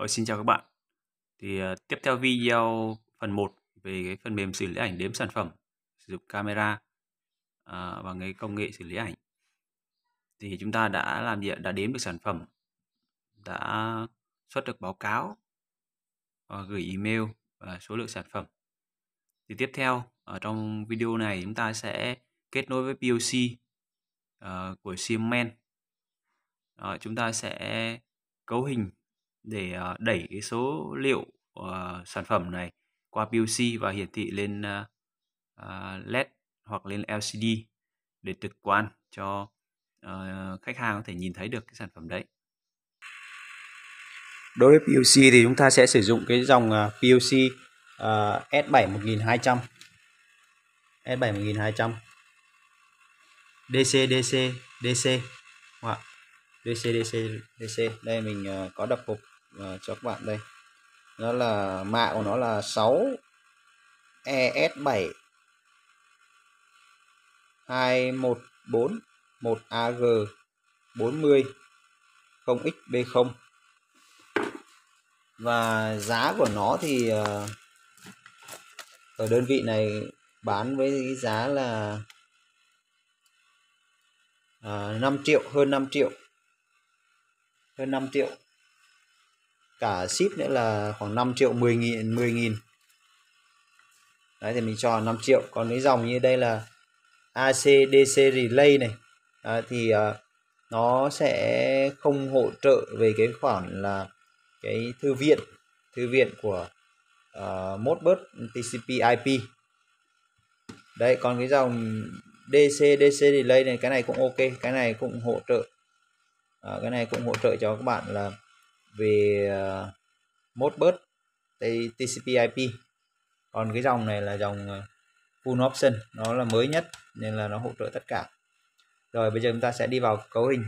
Rồi, ờ, xin chào các bạn. Thì uh, tiếp theo video phần 1 về cái phần mềm xử lý ảnh đếm sản phẩm sử dụng camera uh, và cái công nghệ xử lý ảnh. Thì chúng ta đã làm gì đã đếm được sản phẩm, đã xuất được báo cáo, uh, gửi email và số lượng sản phẩm. Thì tiếp theo ở trong video này chúng ta sẽ kết nối với POC uh, của Siemens. Uh, chúng ta sẽ cấu hình để, ờ, đẩy cái số liệu, ờ, sản phẩm này qua POC và hiển thị lên, a, ờ, à, ờ, LED hoặc lên LCD để trực quan cho, ờ, khách hàng có thể nhìn thấy được cái sản phẩm đấy. Đối với POC thì chúng ta sẽ sử dụng cái dòng, à, POC, ờ, S7-1200. S7-1200. DC, DC, DC, đúng ạ? DC, DC, DC. Đây mình, ờ, có đặc hộp à, cho các bạn đây nó là mạ của nó là 6 ES7 214 ag 40 0XB0 và giá của nó thì ờ, ở đơn vị này bán với giá là à, ờ, 5 triệu hơn 5 triệu hơn 5 triệu cả ship nữa là khoảng 5 triệu 10 nghìn 10 nghìn đấy thì mình cho 5 triệu còn cái dòng như đây là ACDC relay này à, thì à, nó sẽ không hỗ trợ về cái khoản là cái thư viện thư viện của uh, Modbus TCP IP đấy còn cái dòng DC DC delay này cái này cũng ok cái này cũng hỗ trợ à, cái này cũng hỗ trợ cho các bạn là về ờ, Modbus TCP IP còn cái dòng này là dòng ờ, full option nó là mới nhất nên là nó hỗ trợ tất cả rồi bây giờ chúng ta sẽ đi vào cấu hình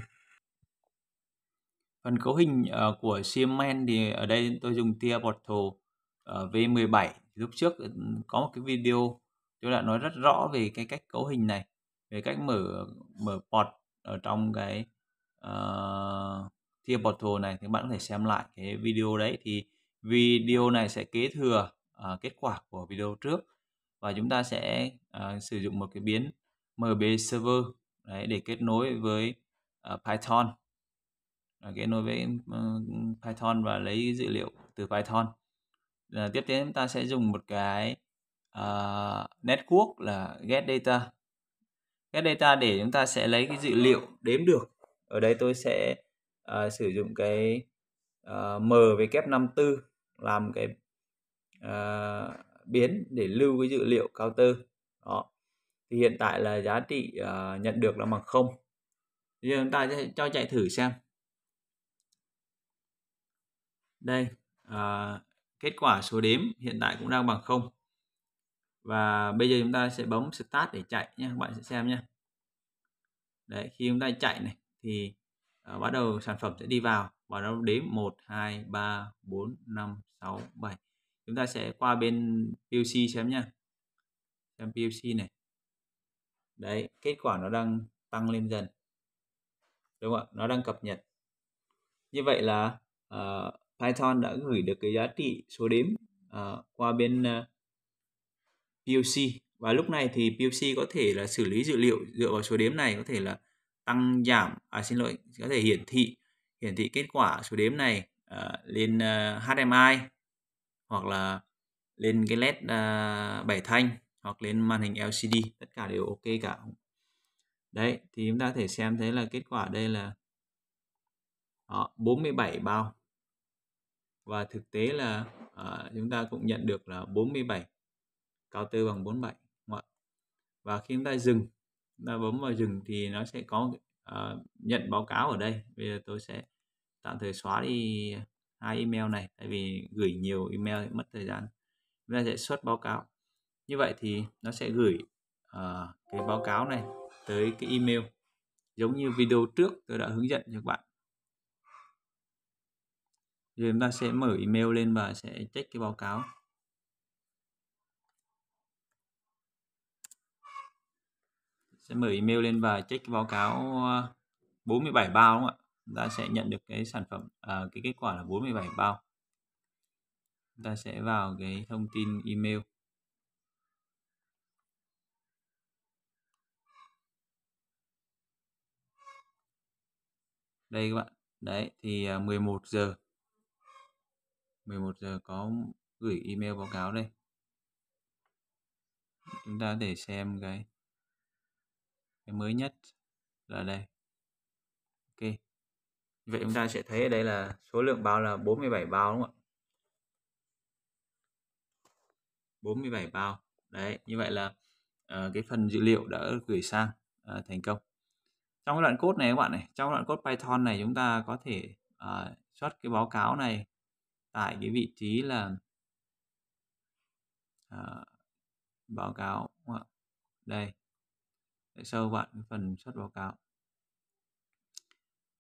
phần cấu hình ờ, của Siemens thì ở đây tôi dùng tia portal uh, V17 lúc trước ừ, có một cái video tôi đã nói rất rõ về cái cách cấu hình này về cách mở mở port ở trong cái uh, Tia Portal này thì bạn có thể xem lại cái video đấy thì video này sẽ kế thừa uh, kết quả của video trước và chúng ta sẽ uh, sử dụng một cái biến MB server đấy, để kết nối với uh, Python uh, kết nối với uh, Python và lấy dữ liệu từ Python uh, tiếp đến chúng ta sẽ dùng một cái uh, network là get data get data để chúng ta sẽ lấy cái dữ liệu đếm được ở đây tôi sẽ à, sử dụng cái à, m với kép 54 làm cái à, biến để lưu cái dữ liệu counter đó thì hiện tại là giá trị à, nhận được là bằng không bây giờ chúng ta sẽ cho chạy thử xem đây à, kết quả số đếm hiện tại cũng đang bằng không và bây giờ chúng ta sẽ bấm start để chạy nhé các bạn sẽ xem nhé đấy khi chúng ta chạy này thì Ờ, bắt đầu sản phẩm sẽ đi vào và nó đếm 1 2 3 4 5 6 7 chúng ta sẽ qua bên POC xem nha xem POC này đấy kết quả nó đang tăng lên dần đúng không ạ nó đang cập nhật như vậy là uh, Python đã gửi được cái giá trị số đếm uh, qua bên uh, POC và lúc này thì POC có thể là xử lý dữ liệu dựa vào số đếm này có thể là tăng giảm à xin lỗi có thể hiển thị hiển thị kết quả số đếm này uh, lên uh, ờ, HMI hoặc là lên cái led uh, ờ, 7 thanh hoặc lên màn hình LCD tất cả đều ok cả đấy thì chúng ta có thể xem thấy là kết quả đây là đó, 47 bao và thực tế là à, chúng ta cũng nhận được là 47 cao tư bằng 47 đúng và khi chúng ta dừng ta bấm vào dừng thì nó sẽ có uh, nhận báo cáo ở đây bây giờ tôi sẽ tạm thời xóa đi hai email này tại vì gửi nhiều email thì mất thời gian chúng ta sẽ xuất báo cáo như vậy thì nó sẽ gửi uh, cái báo cáo này tới cái email giống như video trước tôi đã hướng dẫn cho các bạn rồi chúng ta sẽ mở email lên và sẽ check cái báo cáo sẽ mở email lên và check báo cáo 47 ờ, bao đúng không ạ chúng ta sẽ nhận được cái sản phẩm à, cái kết quả là 47 bao chúng ta sẽ vào cái thông tin email đây các bạn đấy thì 11 à, giờ 11 giờ có gửi email báo cáo đây chúng ta để xem cái cái mới nhất là đây ok vậy chúng ta sẽ thấy ở đây là số lượng bao là 47 bao đúng không ạ 47 bao đấy như vậy là uh, cái phần dữ liệu đã gửi sang uh, thành công trong cái đoạn code này các bạn này trong đoạn code Python này chúng ta có thể uh, ờ, xuất cái báo cáo này tại cái vị trí là uh, báo cáo đây sơ bạn phần xuất báo cáo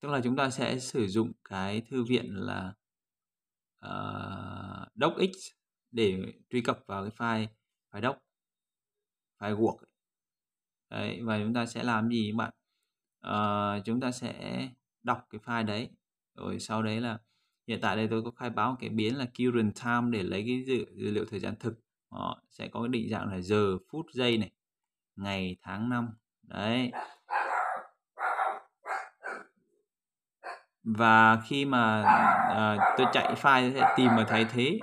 tức là chúng ta sẽ sử dụng cái thư viện là uh, docx để truy cập vào cái file file doc file guộc đấy và chúng ta sẽ làm gì bạn uh, chúng ta sẽ đọc cái file đấy rồi sau đấy là hiện tại đây tôi có khai báo cái biến là current time để lấy cái dữ, dữ liệu thời gian thực Đó, sẽ có cái định dạng là giờ phút giây này ngày tháng năm đấy và khi mà à, tôi chạy file sẽ tìm và thay thế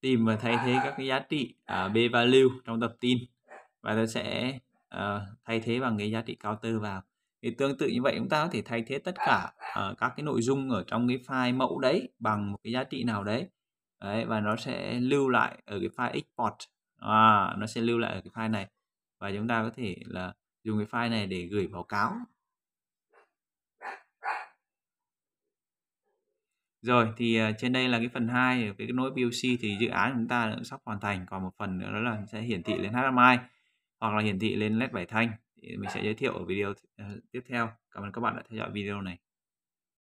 tìm và thay thế các cái giá trị ở ờ, b value trong tập tin và tôi sẽ uh, thay thế bằng cái giá trị counter vào thì tương tự như vậy chúng ta có thể thay thế tất cả uh, các cái nội dung ở trong cái file mẫu đấy bằng một cái giá trị nào đấy, đấy và nó sẽ lưu lại ở cái file export à, nó sẽ lưu lại ở cái file này và chúng ta có thể là dùng cái file này để gửi báo cáo Rồi thì à, trên đây là cái phần 2 cái nối POC thì dự án chúng ta cũng sắp hoàn thành còn một phần nữa đó là sẽ hiển thị lên HMI hoặc là hiển thị lên LED vải thanh thì mình sẽ giới thiệu ở video à, tiếp theo. Cảm ơn các bạn đã theo dõi video này.